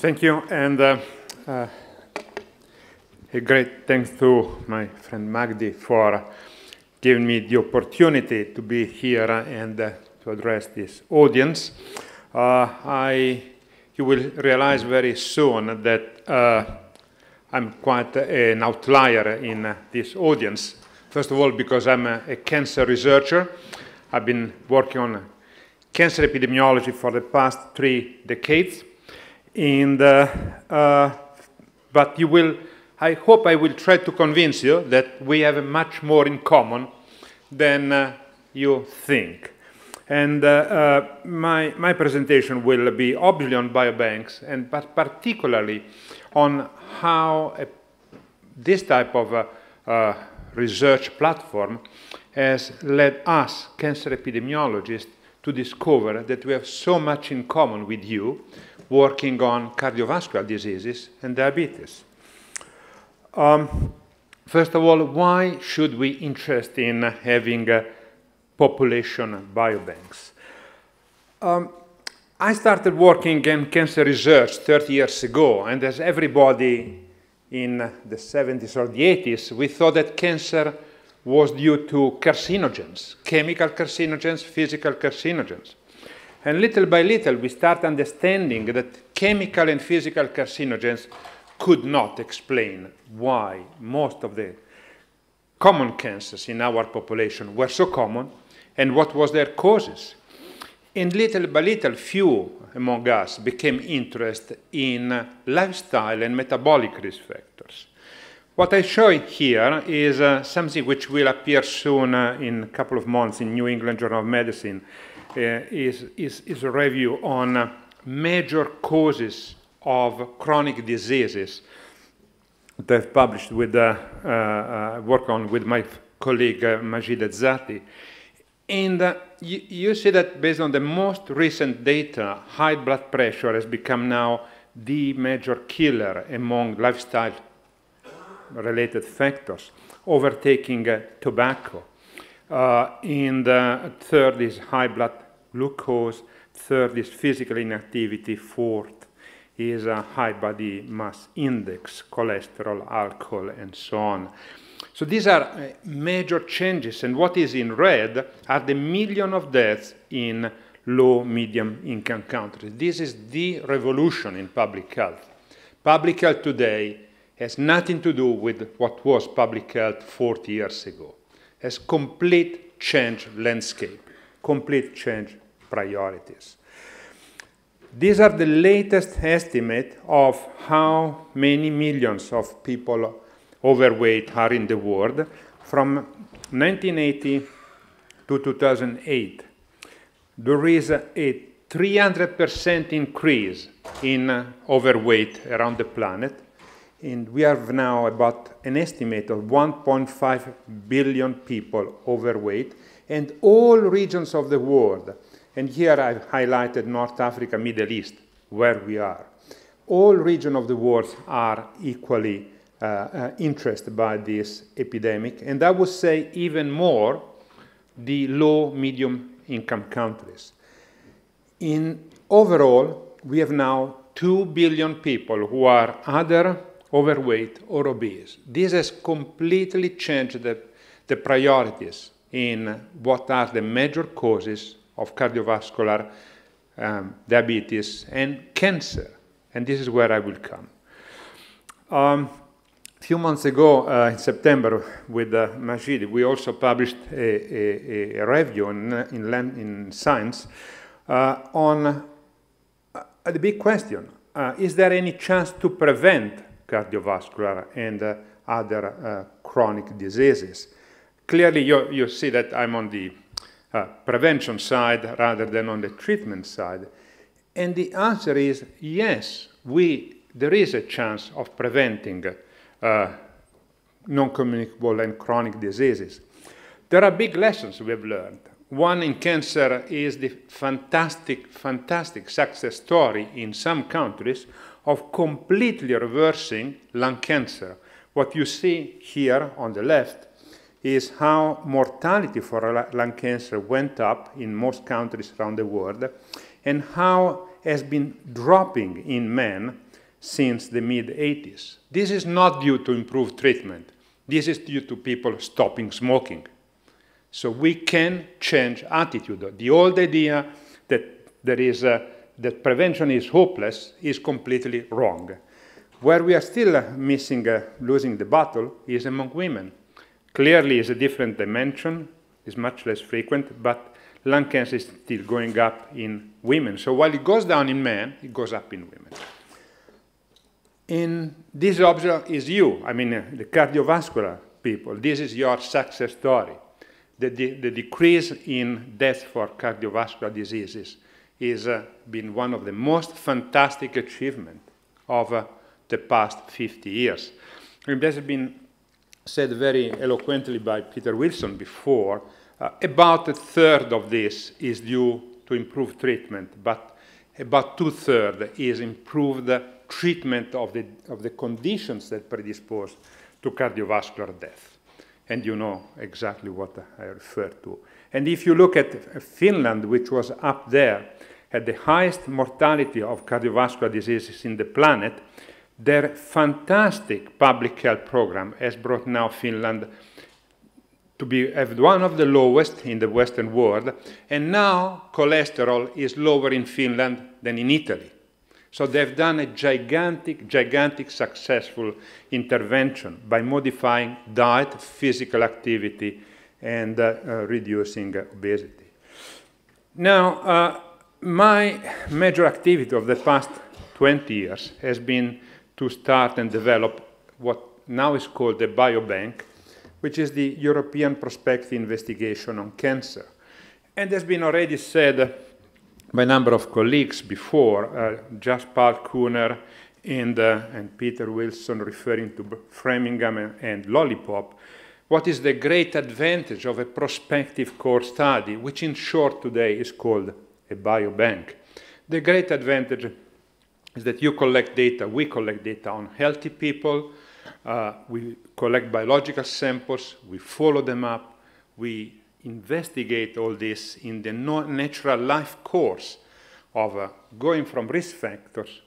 Thank you, and uh, uh, a great thanks to my friend Magdi for giving me the opportunity to be here and uh, to address this audience. Uh, I, you will realize very soon that uh, I'm quite an outlier in this audience. First of all, because I'm a, a cancer researcher. I've been working on cancer epidemiology for the past three decades. And, uh, uh, but you will, I hope I will try to convince you that we have much more in common than uh, you think. And uh, uh, my, my presentation will be obviously on biobanks, and but particularly on how a, this type of uh, research platform has led us, cancer epidemiologists, to discover that we have so much in common with you, working on cardiovascular diseases and diabetes. Um, first of all, why should we interest in having uh, population biobanks? Um, I started working in cancer research 30 years ago, and as everybody in the 70s or the 80s, we thought that cancer was due to carcinogens, chemical carcinogens, physical carcinogens. And little by little, we start understanding that chemical and physical carcinogens could not explain why most of the common cancers in our population were so common and what was their causes. And little by little, few among us became interested in lifestyle and metabolic risk factors. What I show here is uh, something which will appear soon uh, in a couple of months in New England Journal of Medicine, uh, is, is, is a review on major causes of chronic diseases that I've published with, uh, uh, uh, work on with my colleague uh, Majid Azati. And uh, you, you, see that based on the most recent data, high blood pressure has become now the major killer among lifestyle related factors, overtaking uh, tobacco. and third is high blood glucose. Third is physical inactivity. Fourth is a high body mass index, cholesterol, alcohol, and so on. So these are uh, major changes, and what is in red are the million of deaths in low, medium income countries. This is the revolution in public health. Public health today has nothing to do with what was public health 40 years ago. Has complete change landscape, complete change priorities. These are the latest estimate of how many millions of people overweight are in the world from 1980 to 2008. There is a 300% increase in overweight around the planet, and we have now about an estimate of 1.5 billion people overweight, and all regions of the world and here I've highlighted North Africa, Middle East, where we are. All regions of the world are equally uh, uh, interested by this epidemic, and I would say even more the low, medium income countries. In overall, we have now 2 billion people who are either overweight or obese. This has completely changed the, the priorities in what are the major causes of cardiovascular um, diabetes and cancer. And this is where I will come. Um, a few months ago, uh, in September, with uh, Majid, we also published a, a, a review uh, in, in, in Science uh, on uh, the big question, uh, is there any chance to prevent cardiovascular and other chronic diseases? Clearly, you, you see that I'm on the uh, prevention side rather than on the treatment side? And the answer is yes, we, there is a chance of preventing uh, non-communicable and chronic diseases. There are big lessons we have learned. One in cancer is the fantastic, fantastic success story in some countries of completely reversing lung cancer. What you see here on the left is how mortality for lung cancer went up in most countries around the world and how has been dropping in men since the mid 80s. This is not due to improved treatment. This is due to people stopping smoking. So we can change attitude. The old idea that there is a, that prevention is hopeless is completely wrong. Where we are still missing, uh, losing the battle is among women Clearly, it's a different dimension, it's much less frequent, but lung cancer is still going up in women. So while it goes down in men, it goes up in women. In this object is you, I mean, uh, the cardiovascular people. This is your success story. The, de the decrease in death for cardiovascular diseases has uh, been one of the most fantastic achievements of uh, the past 50 years. And there's been said very eloquently by Peter Wilson before, uh, about a third of this is due to improved treatment, but about two-thirds is improved treatment of the, of the conditions that predispose to cardiovascular death. And you know exactly what I refer to. And if you look at Finland, which was up there, had the highest mortality of cardiovascular diseases in the planet, their fantastic public health program has brought now Finland to be one of the lowest in the Western world, and now cholesterol is lower in Finland than in Italy. So they've done a gigantic, gigantic successful intervention by modifying diet, physical activity, and uh, uh, reducing obesity. Now, uh, my major activity of the past 20 years has been to start and develop what now is called the biobank, which is the European Prospective Investigation on Cancer. And has been already said by a number of colleagues before, uh, Paul Kuhner and, uh, and Peter Wilson referring to Framingham and, and Lollipop, what is the great advantage of a prospective core study, which in short today is called a biobank. The great advantage is that you collect data, we collect data on healthy people, uh, we collect biological samples, we follow them up, we investigate all this in the natural life course of uh, going from risk factors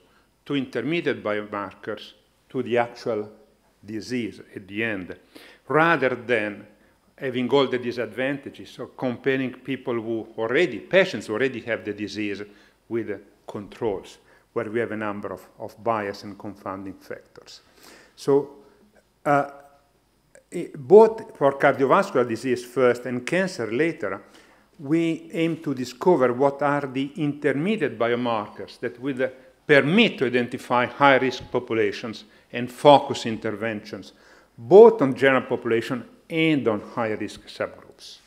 to intermediate biomarkers to the actual disease at the end, rather than having all the disadvantages of comparing people who already, patients already have the disease with controls where we have a number of, of bias and confounding factors. So uh, both for cardiovascular disease first and cancer later, we aim to discover what are the intermediate biomarkers that will uh, permit to identify high-risk populations and focus interventions, both on general population and on high-risk subgroups.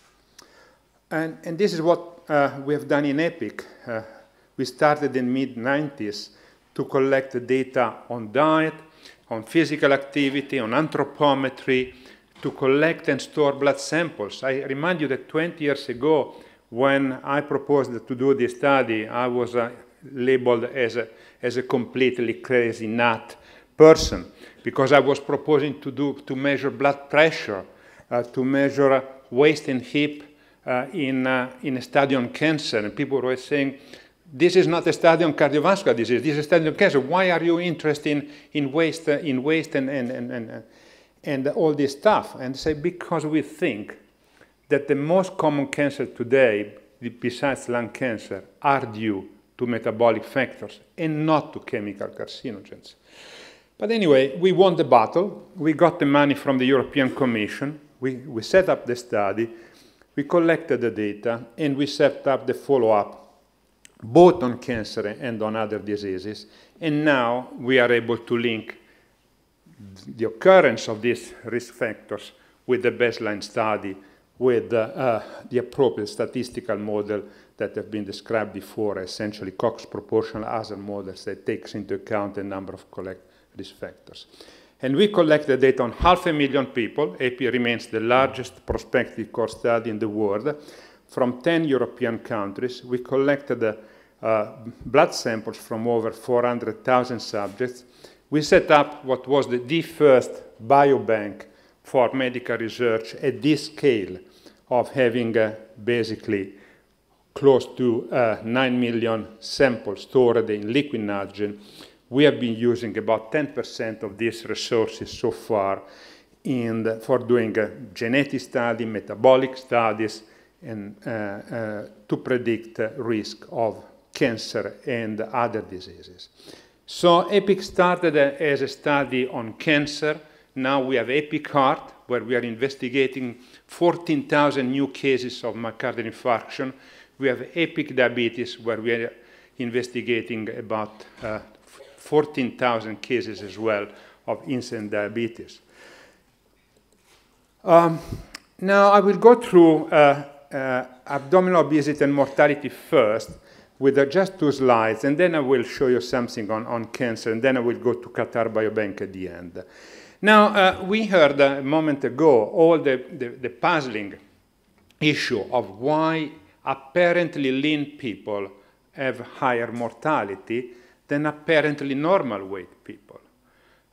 And, and, this is what uh, we have done in EPIC, uh, we started in mid-90s to collect data on diet, on physical activity, on anthropometry, to collect and store blood samples. I remind you that 20 years ago, when I proposed to do this study, I was uh, labeled as a, as a completely crazy nut person because I was proposing to, do, to measure blood pressure, uh, to measure waist and hip uh, in, uh, in a study on cancer. And people were saying, this is not a study on cardiovascular disease, this is a study on cancer. Why are you interested in, in waste, uh, in waste and, and, and, and, uh, and all this stuff? And say, because we think that the most common cancer today, besides lung cancer, are due to metabolic factors and not to chemical carcinogens. But anyway, we won the battle. We got the money from the European Commission. We, we set up the study. We collected the data and we set up the follow-up both on cancer and on other diseases. And now we are able to link the occurrence of these risk factors with the baseline study, with uh, uh, the appropriate statistical model that have been described before, essentially Cox proportional hazard models that takes into account the number of collect risk factors. And we collect the data on half a million people. AP remains the largest prospective core study in the world from 10 European countries. We collected uh, blood samples from over 400,000 subjects. We set up what was the, the first biobank for medical research at this scale of having uh, basically close to uh, 9 million samples stored in liquid nitrogen. We have been using about 10% of these resources so far in the, for doing uh, genetic study, metabolic studies, and, uh, uh, to predict risk of cancer and other diseases. So EPIC started as a study on cancer. Now we have EPIC Heart, where we are investigating 14,000 new cases of myocardial infarction. We have EPIC Diabetes, where we are investigating about uh, 14,000 cases as well of insulin diabetes. Um, now I will go through uh, uh, abdominal obesity and mortality first with uh, just two slides, and then I will show you something on, on cancer, and then I will go to Qatar Biobank at the end. Now, uh, we heard a moment ago all the, the, the puzzling issue of why apparently lean people have higher mortality than apparently normal weight people.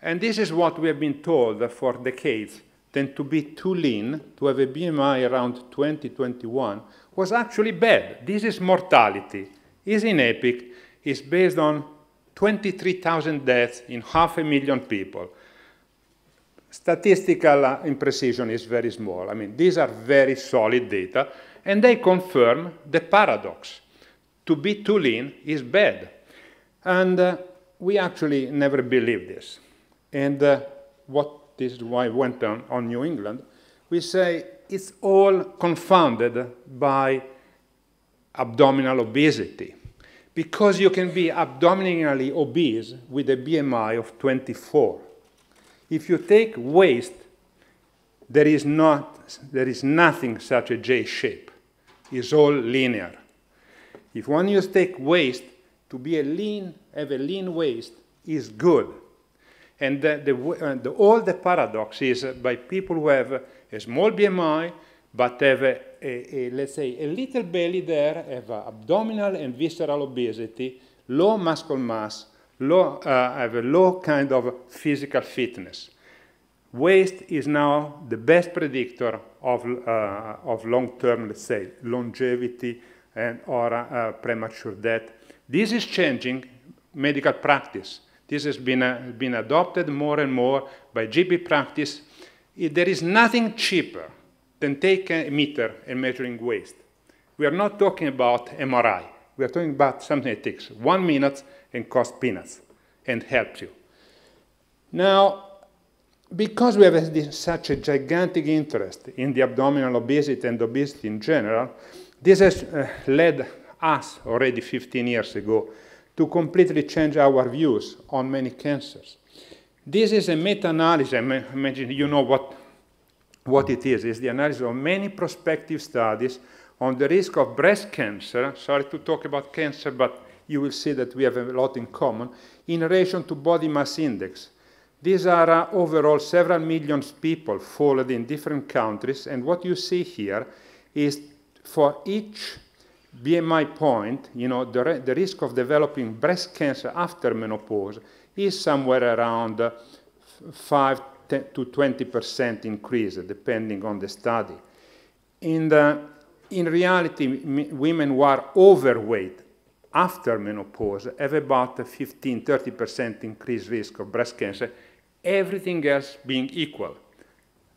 And this is what we have been told for decades tend to be too lean, to have a BMI around 20, 21, was actually bad. This is mortality. Is in EPIC, is based on 23,000 deaths in half a million people. Statistical uh, imprecision is very small. I mean, these are very solid data, and they confirm the paradox. To be too lean is bad. And uh, we actually never believed this. And uh, what this is why I went on, on New England, we say it's all confounded by abdominal obesity. Because you can be abdominally obese with a BMI of 24. If you take waist, there is, not, there is nothing such a J shape. It's all linear. If one you take waist, to be a lean, have a lean waist is good and the, the, uh, the, all the paradox is uh, by people who have uh, a small BMI, but have, a, a, a, let's say, a little belly there, have abdominal and visceral obesity, low muscle mass, low, uh, have a low kind of physical fitness. Waist is now the best predictor of, uh, of long-term, let's say, longevity and or uh, premature death. This is changing medical practice. This has been, uh, been adopted more and more by GP practice. There is nothing cheaper than taking a meter and measuring waste. We are not talking about MRI. We are talking about something that takes one minute and costs peanuts and helps you. Now, because we have this, such a gigantic interest in the abdominal obesity and obesity in general, this has uh, led us already 15 years ago to completely change our views on many cancers. This is a meta-analysis, imagine you know what, what it is, it's the analysis of many prospective studies on the risk of breast cancer, sorry to talk about cancer, but you will see that we have a lot in common, in relation to body mass index. These are uh, overall several million people followed in different countries, and what you see here is for each BMI point, you know, the, the risk of developing breast cancer after menopause is somewhere around uh, 5 to 20% increase, depending on the study. In, the, uh, in reality, women who are overweight after menopause have about a 15, 30% increased risk of breast cancer, everything else being equal,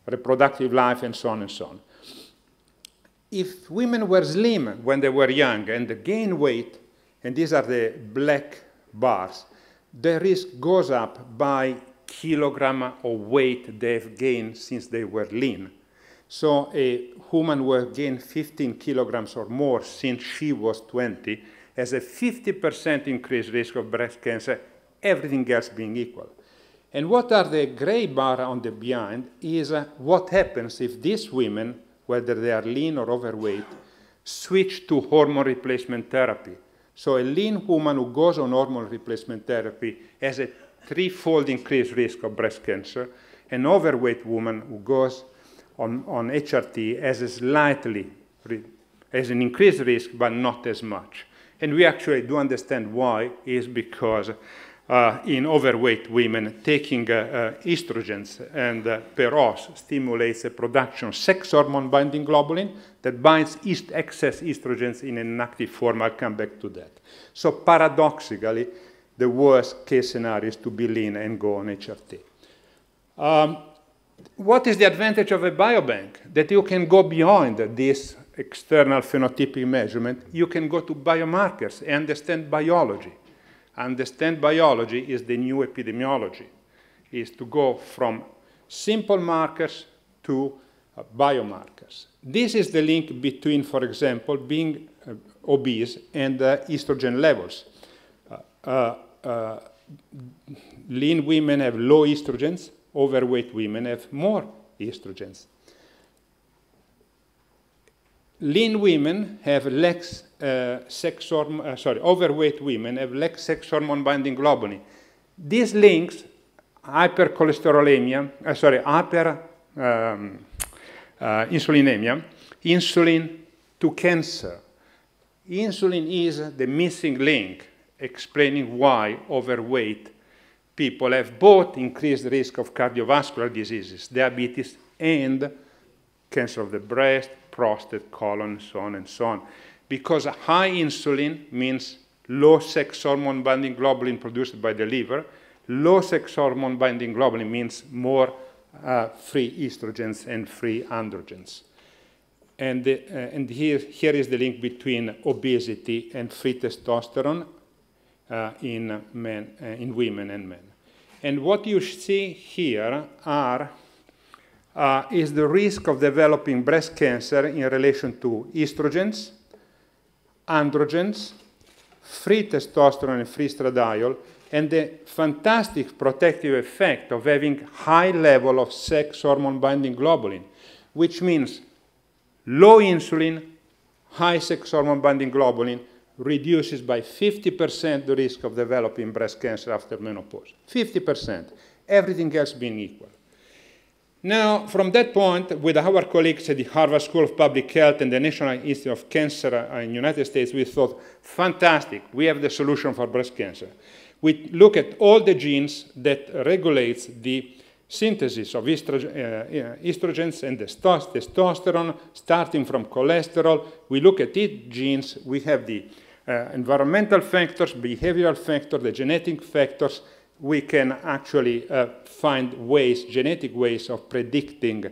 reproductive life and so on and so on if women were slim when they were young and gain weight, and these are the black bars, the risk goes up by kilogram of weight they've gained since they were lean. So a woman who gained 15 kilograms or more since she was 20 has a 50% increased risk of breast cancer, everything else being equal. And what are the gray bar on the behind is uh, what happens if these women whether they are lean or overweight, switch to hormone replacement therapy. So a lean woman who goes on hormone replacement therapy has a threefold increased risk of breast cancer. An overweight woman who goes on, on HRT has a slightly, has an increased risk, but not as much. And we actually do understand why, is because uh, in overweight women taking uh, uh, estrogens and uh, peros stimulates the production sex hormone binding globulin that binds est excess estrogens in an active form. I'll come back to that. So paradoxically, the worst case scenario is to be lean and go on HRT. Um, what is the advantage of a biobank? That you can go beyond this external phenotypic measurement. You can go to biomarkers and understand biology Understand biology is the new epidemiology, is to go from simple markers to uh, biomarkers. This is the link between, for example, being uh, obese and uh, estrogen levels. Uh, uh, uh, lean women have low estrogens, overweight women have more estrogens. Lean women have less Eh, sex hormone, uh, sorry, overweight women have less sex hormone binding globulin. This links hypercholesterolemia, uh, sorry, hyper um, eh, insulinemia, insulin to cancer. Insulin is the missing link explaining why overweight people have both increased risk of cardiovascular diseases, diabetes, and cancer of the breast, prostate, colon, so on and so on because high insulin means low sex hormone binding globulin produced by the liver. Low sex hormone binding globulin means more uh, free estrogens and free androgens. And, uh, and here, here is the link between obesity and free testosterone uh, in, men, uh, in women and men. And what you see here are uh, is the risk of developing breast cancer in relation to estrogens, androgens, free testosterone and free stradiol, and the fantastic protective effect of having high level of sex hormone binding globulin, which means low insulin, high sex hormone binding globulin reduces by 50% the risk of developing breast cancer after menopause. 50%, everything else being equal. Now, from that point, with our colleagues at the Harvard School of Public Health and the National Institute of Cancer in the United States, we thought, fantastic, we have the solution for breast cancer. We look at all the genes that regulates the synthesis of uh, estrogens and testosterone, starting from cholesterol. We look at each genes. We have the uh, environmental factors, behavioral factors, the genetic factors, we can actually uh, find ways, genetic ways of predicting,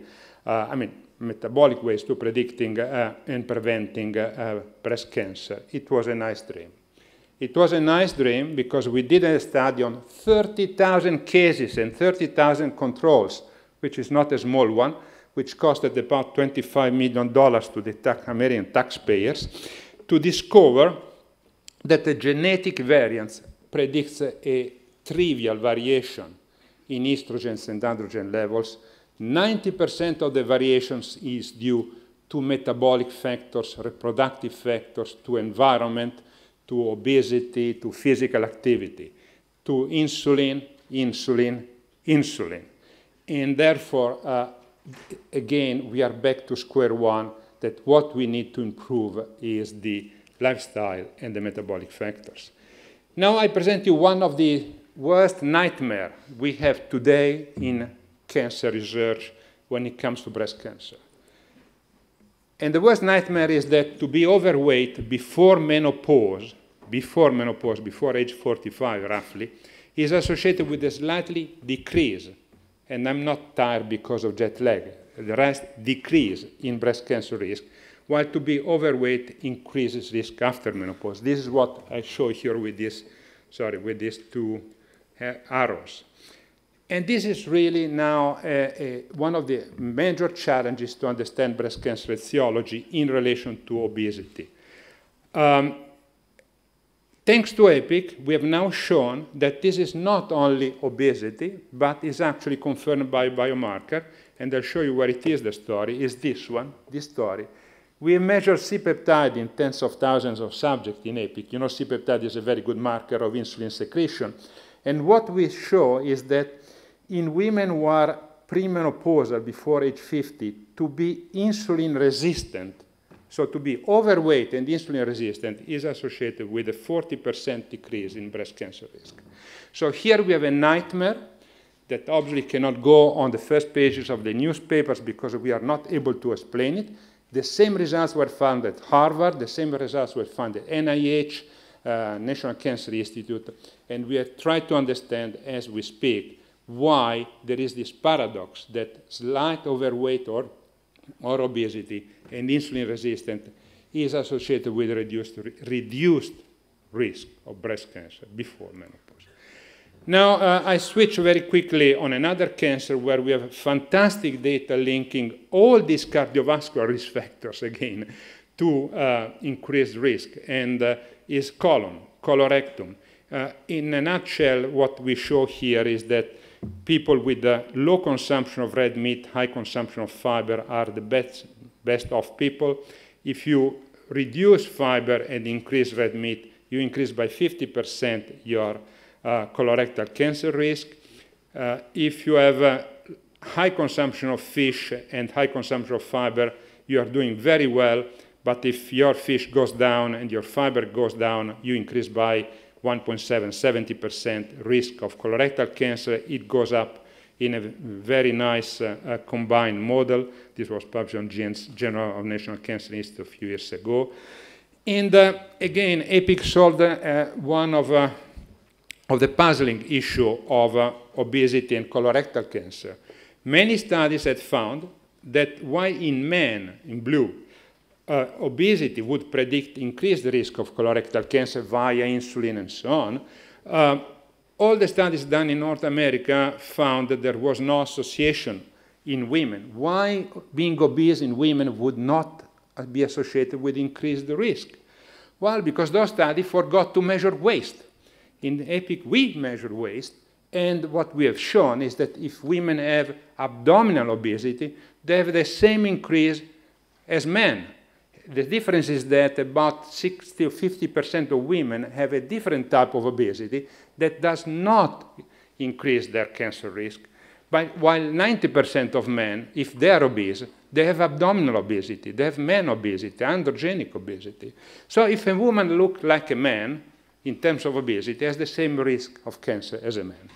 uh, I mean, metabolic ways to predicting uh, and preventing uh, breast cancer. It was a nice dream. It was a nice dream because we did a study on 30,000 cases and 30,000 controls, which is not a small one, which costed about $25 million to the American taxpayers, to discover that the genetic variance predicts a trivial variation in estrogens and androgen levels, 90% of the variations is due to metabolic factors, reproductive factors, to environment, to obesity, to physical activity, to insulin, insulin, insulin. And therefore, uh, again, we are back to square one that what we need to improve is the lifestyle and the metabolic factors. Now I present you one of the worst nightmare we have today in cancer research when it comes to breast cancer. And the worst nightmare is that to be overweight before menopause, before menopause, before age 45 roughly, is associated with a slightly decrease, and I'm not tired because of jet lag, the rest decrease in breast cancer risk, while to be overweight increases risk after menopause. This is what I show here with this, sorry, with these two uh, arrows. And this is really now uh, uh, one of the major challenges to understand breast cancer etiology in relation to obesity. Um, thanks to EPIC, we have now shown that this is not only obesity, but is actually confirmed by biomarker. And I'll show you where it is, the story, is this one, this story. We measure C-peptide in tens of thousands of subjects in EPIC. You know C-peptide is a very good marker of insulin secretion. And what we show is that in women who are premenopausal before age 50 to be insulin resistant, so to be overweight and insulin resistant is associated with a 40% decrease in breast cancer risk. So here we have a nightmare that obviously cannot go on the first pages of the newspapers because we are not able to explain it. The same results were found at Harvard, the same results were found at NIH, uh, National Cancer Institute, and we have tried to understand as we speak why there is this paradox that slight overweight or, or obesity and insulin resistant is associated with reduced, re reduced risk of breast cancer before menopause. Now, uh, I switch very quickly on another cancer where we have fantastic data linking all these cardiovascular risk factors again to uh, increased risk. And uh, is colon, colorectum. Uh, in a nutshell, what we show here is that people with uh, low consumption of red meat, high consumption of fiber are the best, best of people. If you reduce fiber and increase red meat, you increase by 50% your uh, colorectal cancer risk. Uh, if you have uh, high consumption of fish and high consumption of fiber, you are doing very well. But if your fish goes down and your fiber goes down, you increase by 1.7, 70% risk of colorectal cancer. It goes up in a very nice uh, uh, combined model. This was published on General of National Cancer Institute a few years ago. And uh, again, EPIC solved uh, one of, uh, of the puzzling issue of uh, obesity and colorectal cancer. Many studies had found that why in men, in blue, uh, obesity would predict increased risk of colorectal cancer via insulin and so on, uh, all the studies done in North America found that there was no association in women. Why being obese in women would not be associated with increased risk? Well, because those studies forgot to measure waist. In EPIC, we measure waist, and what we have shown is that if women have abdominal obesity, they have the same increase as men the difference is that about 60 or 50% of women have a different type of obesity that does not increase their cancer risk. But while 90% of men, if they are obese, they have abdominal obesity, they have men obesity, androgenic obesity. So if a woman looks like a man in terms of obesity, has the same risk of cancer as a man.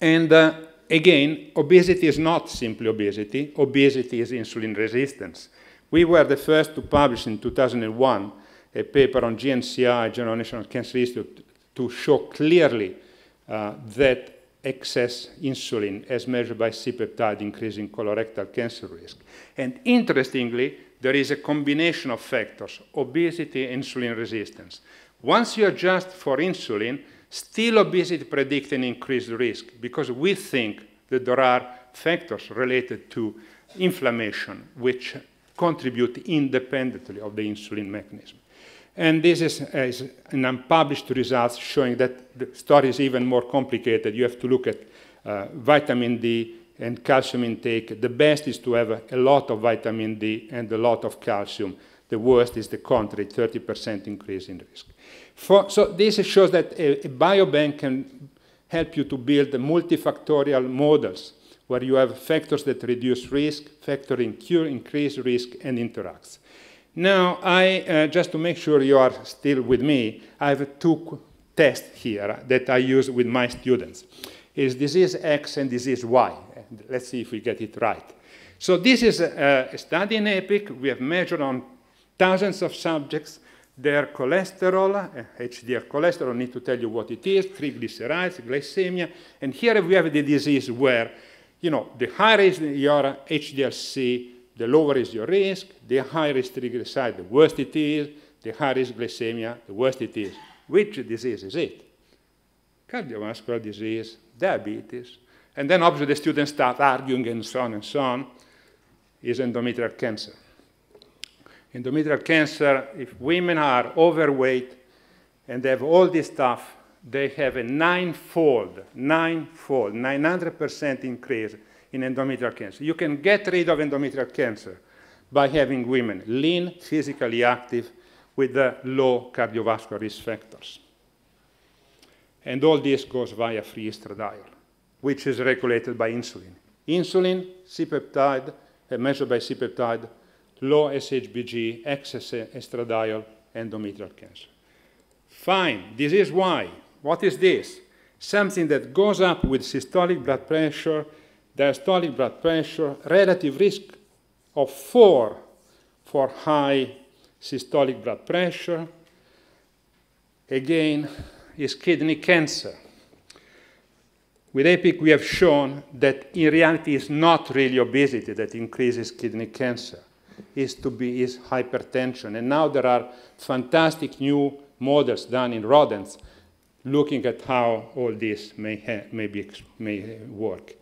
And uh, again, obesity is not simply obesity. Obesity is insulin resistance. We were the first to publish in 2001 a paper on GNCI, General National Cancer Institute, to show clearly uh, that excess insulin as measured by C-peptide increasing colorectal cancer risk. And interestingly, there is a combination of factors, obesity, insulin resistance. Once you adjust for insulin, still obesity predicts an increased risk because we think that there are factors related to inflammation which contribute independently of the insulin mechanism. And this is, is an unpublished results showing that the story is even more complicated. You have to look at uh, vitamin D and calcium intake. The best is to have a lot of vitamin D and a lot of calcium. The worst is the contrary, 30% increase in risk. For, so this shows that a, a biobank can help you to build multifactorial models where you have factors that reduce risk, factor in cure, increase risk, and interacts. Now, I, uh, just to make sure you are still with me, I have two tests here that I use with my students. Is disease X and disease Y. And let's see if we get it right. So this is a, a study in EPIC. We have measured on thousands of subjects their cholesterol, HDL uh, cholesterol, need to tell you what it is, triglycerides, glycemia, and here we have the disease where you know, the higher is your HDLC, the lower is your risk, the higher is triglyceride, the worse it is, the higher is glycemia, the worse it is. Which disease is it? Cardiovascular disease, diabetes. And then obviously the students start arguing and so on and so on, is endometrial cancer. Endometrial cancer, if women are overweight and they have all this stuff, they have a nine-fold, nine-fold, 900% increase in endometrial cancer. You can get rid of endometrial cancer by having women lean, physically active, with the low cardiovascular risk factors. And all this goes via free estradiol, which is regulated by insulin. Insulin, C-peptide, uh, measured by C-peptide, low SHBG, excess estradiol, endometrial cancer. Fine, this is why what is this? Something that goes up with systolic blood pressure, diastolic blood pressure, relative risk of 4 for high systolic blood pressure. Again, is kidney cancer. With EPIC, we have shown that in reality it's not really obesity that increases kidney cancer. It's to be is hypertension. And now there are fantastic new models done in rodents looking at how all this may, may, be, may work.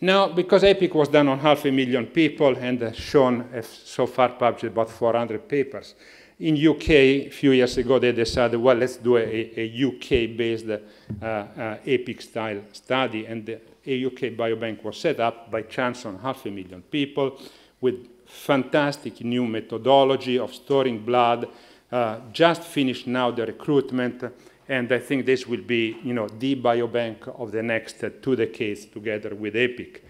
Now, because EPIC was done on half a million people and has shown so far published about 400 papers, in UK, a few years ago, they decided, well, let's do a, a UK-based uh, uh EPIC-style study, and a UK biobank was set up by chance on half a million people with fantastic new methodology of storing blood, uh, just finished now the recruitment, and I think this will be, you know, the biobank of the next uh, two decades together with EPIC.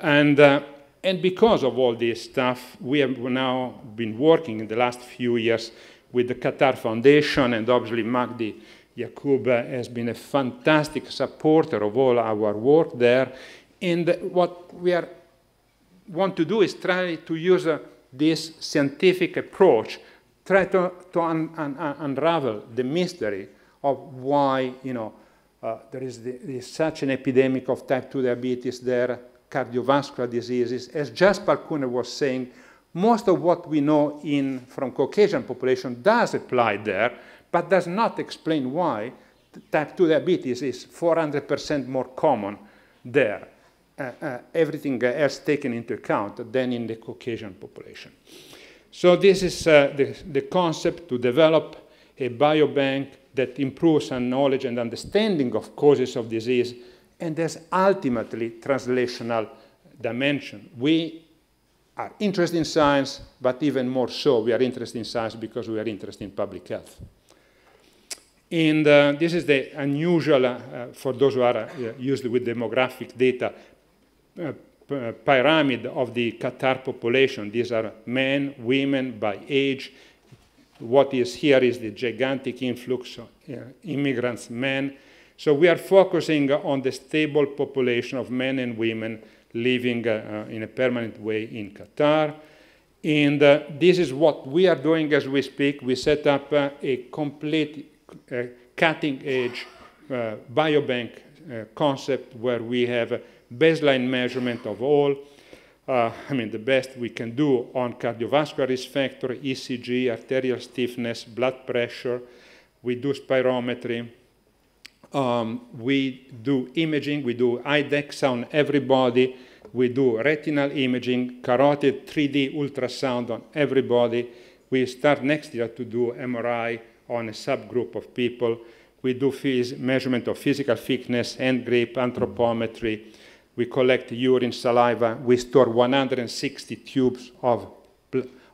And, uh, and because of all this stuff, we have now been working in the last few years with the Qatar Foundation, and obviously Magdi Yakub uh, has been a fantastic supporter of all our work there. And what we are, want to do is try to use uh, this scientific approach, try to, to un un unravel the mystery of why you know, uh, there is the, such an epidemic of type 2 diabetes there, cardiovascular diseases. As Jasper Kuhner was saying, most of what we know in, from Caucasian population does apply there, but does not explain why type 2 diabetes is 400% more common there. Uh, uh, everything else taken into account than in the Caucasian population. So this is uh, the, the, concept to develop a biobank that improves our knowledge and understanding of causes of disease, and there's ultimately translational dimension. We are interested in science, but even more so, we are interested in science because we are interested in public health. And uh, this is the unusual, uh, for those who are uh, used with demographic data, uh, uh, pyramid of the Qatar population. These are men, women by age, what is here is the gigantic influx of uh, immigrants, men. So we are focusing on the stable population of men and women living uh, uh, in a permanent way in Qatar. And uh, this is what we are doing as we speak. We set up uh, a complete uh, cutting edge uh, biobank uh, concept where we have baseline measurement of all uh, I mean, the best we can do on cardiovascular risk factor, ECG, arterial stiffness, blood pressure. We do spirometry. Um, we do imaging. We do IDEX on everybody. We do retinal imaging, carotid 3D ultrasound on everybody. We start next year to do MRI on a subgroup of people. We do measurement of physical thickness, hand grip, anthropometry we collect urine, saliva, we store 160 tubes of,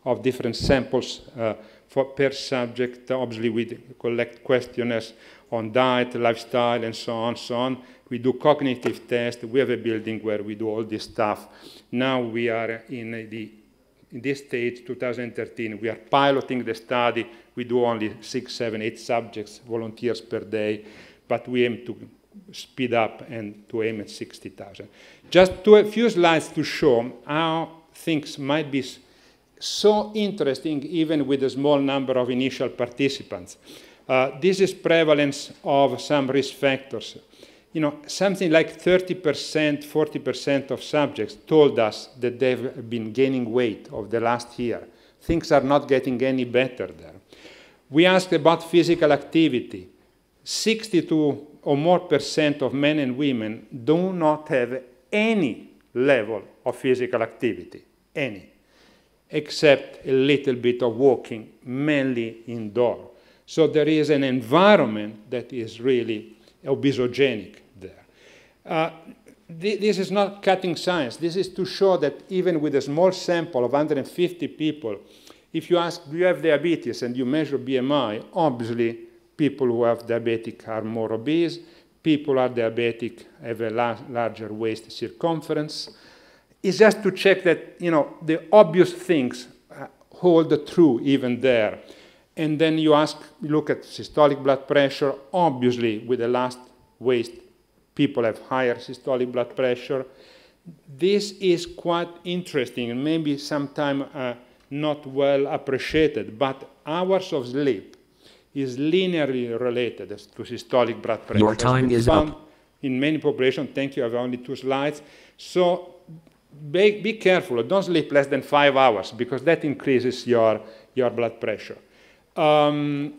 of different samples uh, for per subject. Obviously, we collect questionnaires on diet, lifestyle, and so on, so on. We do cognitive tests. We have a building where we do all this stuff. Now we are in the in this stage, 2013, we are piloting the study. We do only six, seven, eight subjects, volunteers per day, but we aim to speed up and to aim at 60,000. Just to a few slides to show how things might be so interesting even with a small number of initial participants. Uh, this is prevalence of some risk factors. You know, something like 30%, 40% of subjects told us that they've been gaining weight over the last year. Things are not getting any better there. We asked about physical activity. 62 or more percent of men and women do not have any level of physical activity, any, except a little bit of walking, mainly indoor. So there is an environment that is really obesogenic there. Uh, th this is not cutting science. This is to show that even with a small sample of 150 people, if you ask, do you have diabetes and you measure BMI, obviously people who have diabetic are more obese, people who are diabetic have a la larger waist circumference. It's just to check that, you know, the obvious things uh, hold true even there. And then you ask, look at systolic blood pressure. Obviously, with the last waist, people have higher systolic blood pressure. This is quite interesting and maybe sometimes uh, not well appreciated, but hours of sleep is linearly related to systolic blood pressure. Your time is up. In many populations, thank you, I have only two slides. So be, be, careful, don't sleep less than five hours because that increases your, your blood pressure. Um,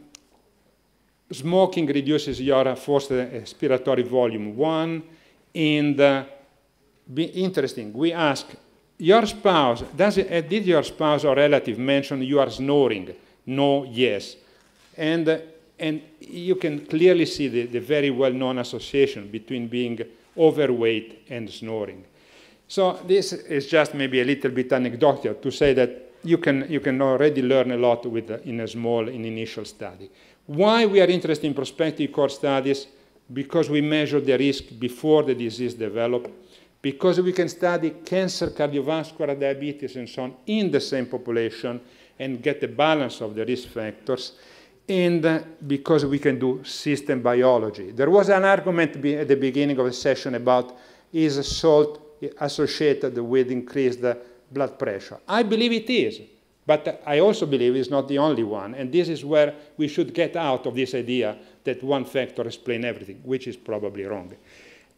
smoking reduces your forced expiratory volume one. And uh, be interesting, we ask, your spouse, does it, uh, did your spouse or relative mention you are snoring? No, yes. And, uh, and you can clearly see the, the very well-known association between being overweight and snoring. So this is just maybe a little bit anecdotal to say that you can, you can already learn a lot with, uh, in a small in initial study. Why we are interested in prospective core studies? Because we measure the risk before the disease develops, because we can study cancer, cardiovascular, diabetes, and so on in the same population and get a balance of the risk factors and because we can do system biology. There was an argument at the beginning of the session about is salt associated with increased blood pressure. I believe it is, but I also believe it's not the only one, and this is where we should get out of this idea that one factor explains everything, which is probably wrong.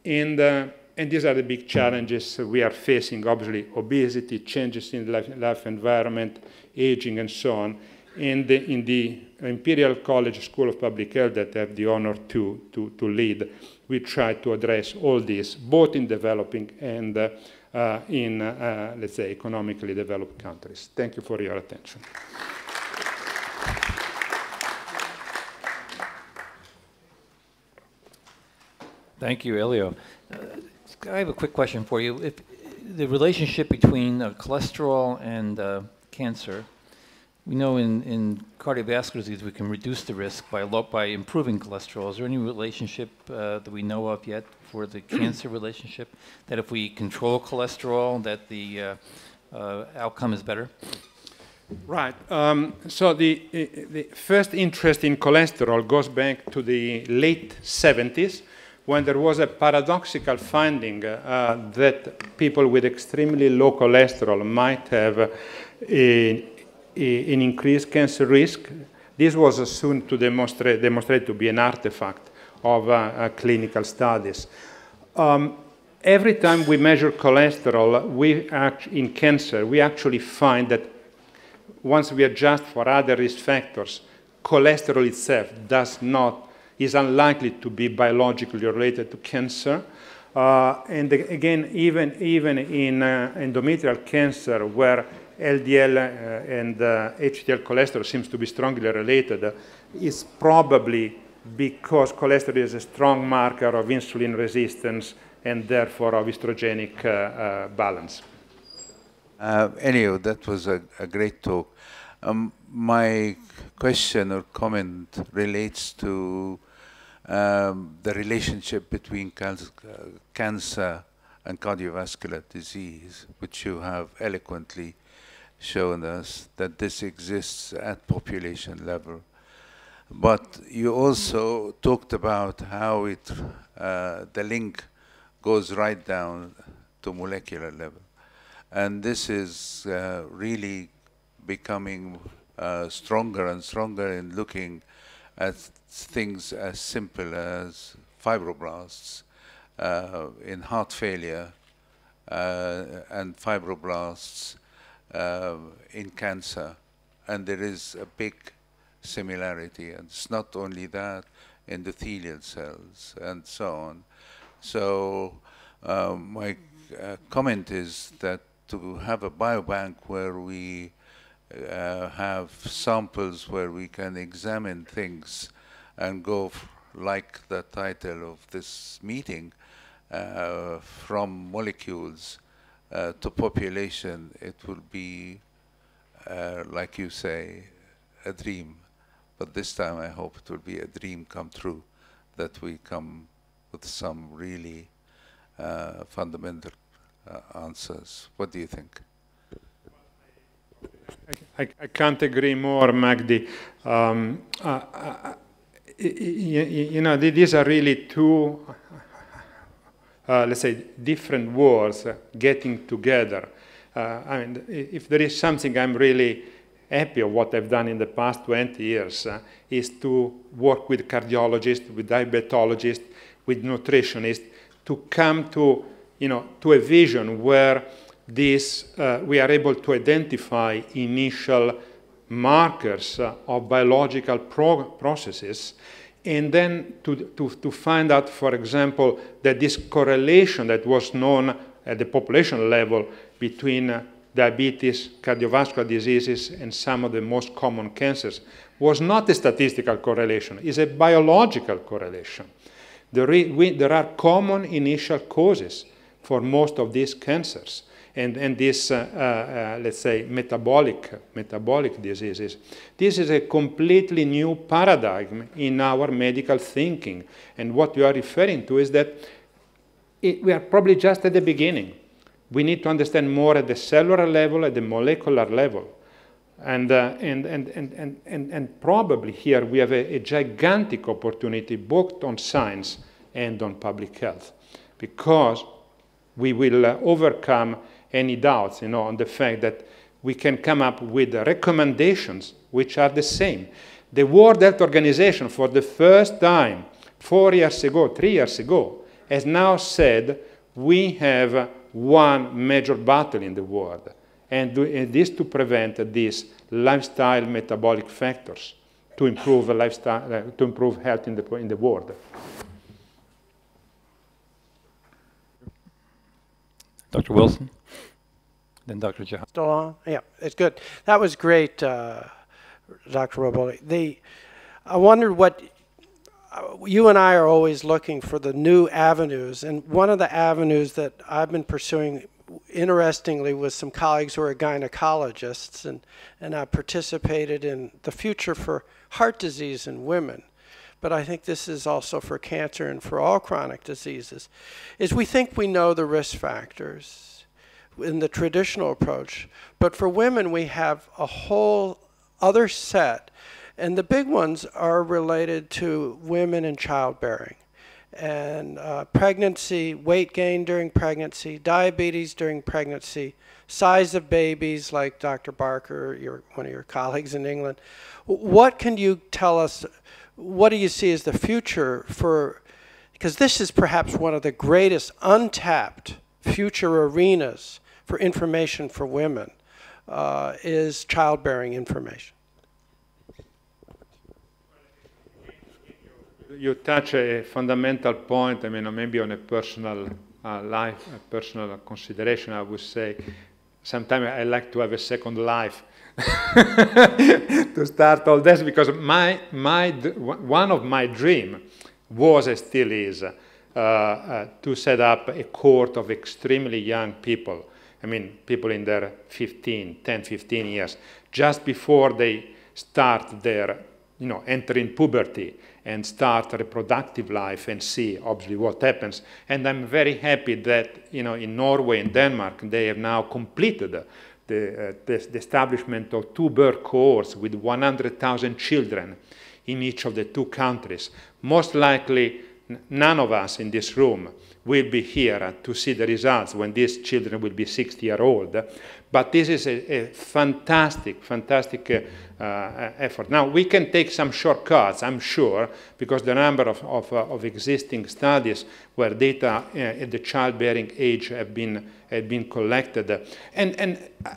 And, uh, and these are the big challenges we are facing, obviously, obesity, changes in life, life environment, aging, and so on and in the Imperial College School of Public Health that I have the honor to, to, to lead, we try to address all this, both in developing and uh, uh, in, uh, uh let's say, economically developed countries. Thank you for your attention. Thank you, Elio. Uh, I have a quick question for you. If the relationship between uh, cholesterol and cancer, we know in, in cardiovascular disease we can reduce the risk by, by improving cholesterol. Is there any relationship uh, that we know of yet for the cancer relationship? That if we control cholesterol, that the uh, uh, outcome is better? Right. Um, so the, the first interest in cholesterol goes back to the late 70s when there was a paradoxical finding uh, that people with extremely low cholesterol might have a uh, in increased cancer risk. This was soon to demonstrate, demonstrate to be an artifact of uh, uh, clinical studies. Um, every time we measure cholesterol we act, in cancer, we actually find that once we adjust for other risk factors, cholesterol itself does not, is unlikely to be biologically related to cancer. Uh, and again, even, even in uh, endometrial cancer, where LDL uh, and HDL uh, cholesterol seems to be strongly related uh, is probably because cholesterol is a strong marker of insulin resistance and therefore of estrogenic uh, uh, balance. Uh, anyhow, that was a, a great talk. Um, my question or comment relates to um, the relationship between cancer and cardiovascular disease, which you have eloquently shown us that this exists at population level. But you also talked about how it, uh, the link goes right down to molecular level. And this is uh, really becoming uh, stronger and stronger in looking at things as simple as fibroblasts uh, in heart failure uh, and fibroblasts uh, in cancer, and there is a big similarity. And it's not only that endothelial cells and so on. So um, my uh, comment is that to have a biobank where we uh, have samples where we can examine things and go like the title of this meeting uh, from molecules uh, to population, it will be, uh, like you say, a dream. But this time I hope it will be a dream come true, that we come with some really uh, fundamental uh, answers. What do you think? I, I can't agree more, Magdi. Um, you know, these are really two uh, let's say, different worlds getting together. Uh, I mean, if there is something I'm really happy of what I've done in the past 20 years uh, is to work with cardiologists, with diabetologists, with nutritionists, to come to, you know, to a vision where this, uh, we are able to identify initial markers uh, of biological pro processes and then to, to, to find out, for example, that this correlation that was known at the population level between uh, diabetes, cardiovascular diseases, and some of the most common cancers was not a statistical correlation, it's a biological correlation. There, we, there are common initial causes for most of these cancers and, and this, uh, uh, uh, let's say, metabolic, metabolic diseases. This is a completely new paradigm in our medical thinking. And what you are referring to is that it, we are probably just at the beginning. We need to understand more at the cellular level, at the molecular level. And, uh, and, and, and, and, and, probably here we have a, a, gigantic opportunity both on science and on public health because we will uh, overcome any doubts you know, on the fact that we can come up with recommendations which are the same. The World Health Organization, for the first time, four years ago, three years ago, has now said we have one major battle in the world, and it is to prevent these lifestyle metabolic factors to improve lifestyle, uh, to improve health in the, in the world. Dr. Wilson? than Dr. John. Still on? Yeah, it's good. That was great, uh, Dr. Roboli. The, I wondered what uh, you and I are always looking for the new avenues, and one of the avenues that I've been pursuing, interestingly, with some colleagues who are gynecologists, and, and I participated in the future for heart disease in women, but I think this is also for cancer and for all chronic diseases, is we think we know the risk factors in the traditional approach. But for women, we have a whole other set. And the big ones are related to women and childbearing and uh, pregnancy, weight gain during pregnancy, diabetes during pregnancy, size of babies, like Dr. Barker, your, one of your colleagues in England. What can you tell us? What do you see as the future for? Because this is perhaps one of the greatest untapped future arenas for information for women uh, is childbearing information. You touch a fundamental point, I mean, maybe on a personal uh, life, a personal consideration, I would say. Sometimes I like to have a second life to start all this because my, my, one of my dream was and uh, still is uh, uh, to set up a court of extremely young people I mean, people in their 15, 10, 15 years, just before they start their, you know, entering puberty and start reproductive life and see obviously what happens. And I'm very happy that, you know, in Norway and Denmark, they have now completed the, uh, the, the establishment of two birth cohorts with 100,000 children in each of the two countries. Most likely, none of us in this room will be here to see the results when these children will be 60 years old. But this is a, a fantastic, fantastic uh, uh, effort. Now, we can take some shortcuts, I'm sure, because the number of, of, uh, of existing studies where data uh, at the childbearing age have been, have been collected. And, and uh,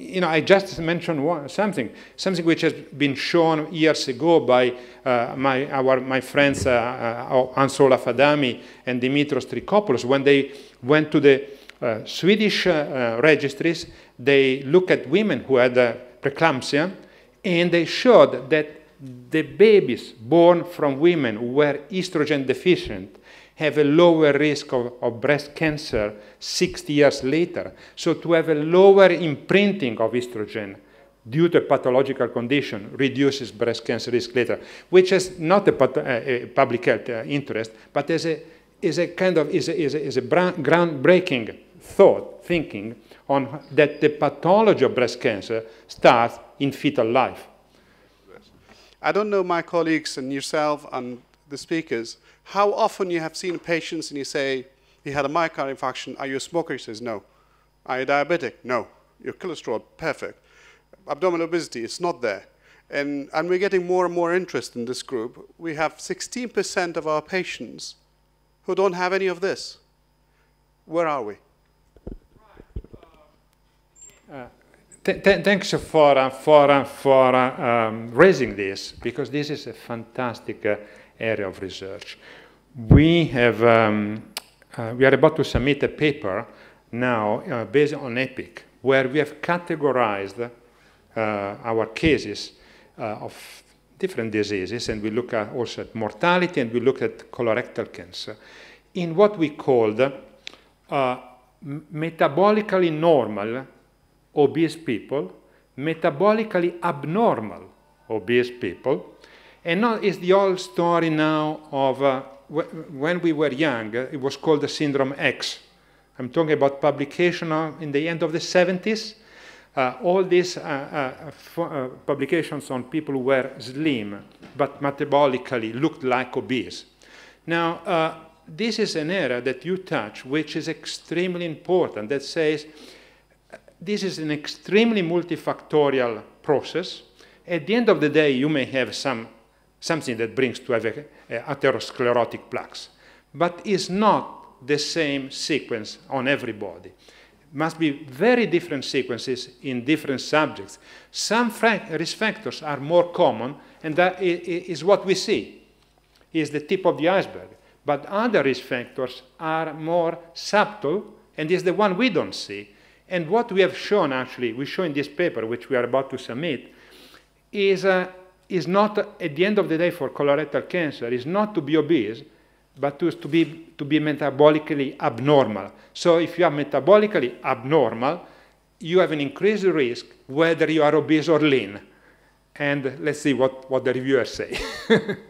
you know, I just mentioned one, something, something which has been shown years ago by uh, my, our, my friends uh, uh, and Dimitros Trikopoulos. When they went to the uh, Swedish uh, registries, they looked at women who had uh, preeclampsia, and they showed that the babies born from women who were estrogen deficient have a lower risk of, of breast cancer 60 years later. So to have a lower imprinting of estrogen due to a pathological condition reduces breast cancer risk later, which is not a, uh, a public health uh, interest, but is a, is a kind of is a, is a, is a groundbreaking thought, thinking on that the pathology of breast cancer starts in fetal life. I don't know my colleagues and yourself and the speakers, how often you have seen patients and you say, he had a myocardial infarction, are you a smoker? He says, no. Are you diabetic? No. Your cholesterol, perfect. Abdominal obesity, it's not there. And, and we're getting more and more interest in this group. We have 16% of our patients who don't have any of this. Where are we? Uh, th th thanks for, uh, for, uh, for uh, um, raising this, because this is a fantastic uh, area of research we have um, uh, we are about to submit a paper now uh, based on EPIC, where we have categorized uh, our cases uh, of different diseases, and we look at also at mortality, and we look at colorectal cancer, in what we called uh, metabolically normal obese people, metabolically abnormal obese people, and now it's the old story now of uh, when we were young, uh, it was called the Syndrome X. I'm talking about publication in the end of the 70s. Uh, all these uh, uh, uh, publications on people who were slim but metabolically looked like obese. Now, uh, this is an era that you touch which is extremely important that says this is an extremely multifactorial process. At the end of the day, you may have some something that brings to have a, a atherosclerotic plaques, but is not the same sequence on everybody. Must be very different sequences in different subjects. Some risk factors are more common, and that is what we see, is the tip of the iceberg. But other risk factors are more subtle, and is the one we don't see. And what we have shown, actually, we show in this paper, which we are about to submit, is a, uh, is not, at the end of the day, for colorectal cancer, is not to be obese, but to, to, be, to be metabolically abnormal. So if you are metabolically abnormal, you have an increased risk whether you are obese or lean. And let's see what, what the reviewers say.